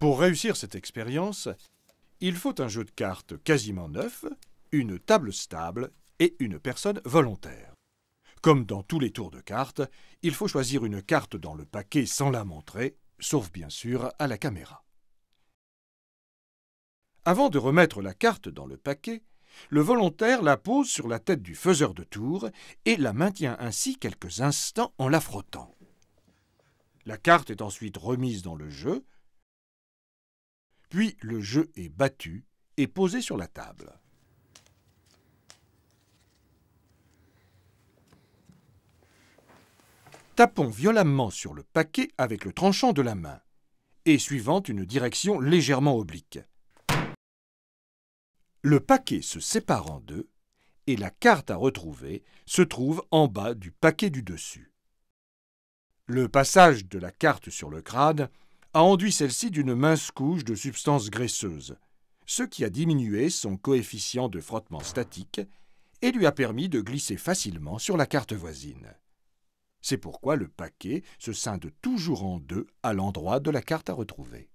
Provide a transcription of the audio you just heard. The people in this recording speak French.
Pour réussir cette expérience, il faut un jeu de cartes quasiment neuf, une table stable et une personne volontaire. Comme dans tous les tours de cartes, il faut choisir une carte dans le paquet sans la montrer, sauf bien sûr à la caméra. Avant de remettre la carte dans le paquet, le volontaire la pose sur la tête du faiseur de tour et la maintient ainsi quelques instants en la frottant. La carte est ensuite remise dans le jeu, puis le jeu est battu et posé sur la table. Tapons violemment sur le paquet avec le tranchant de la main et suivant une direction légèrement oblique. Le paquet se sépare en deux et la carte à retrouver se trouve en bas du paquet du dessus. Le passage de la carte sur le crâne a enduit celle-ci d'une mince couche de substance graisseuse, ce qui a diminué son coefficient de frottement statique et lui a permis de glisser facilement sur la carte voisine. C'est pourquoi le paquet se scinde toujours en deux à l'endroit de la carte à retrouver.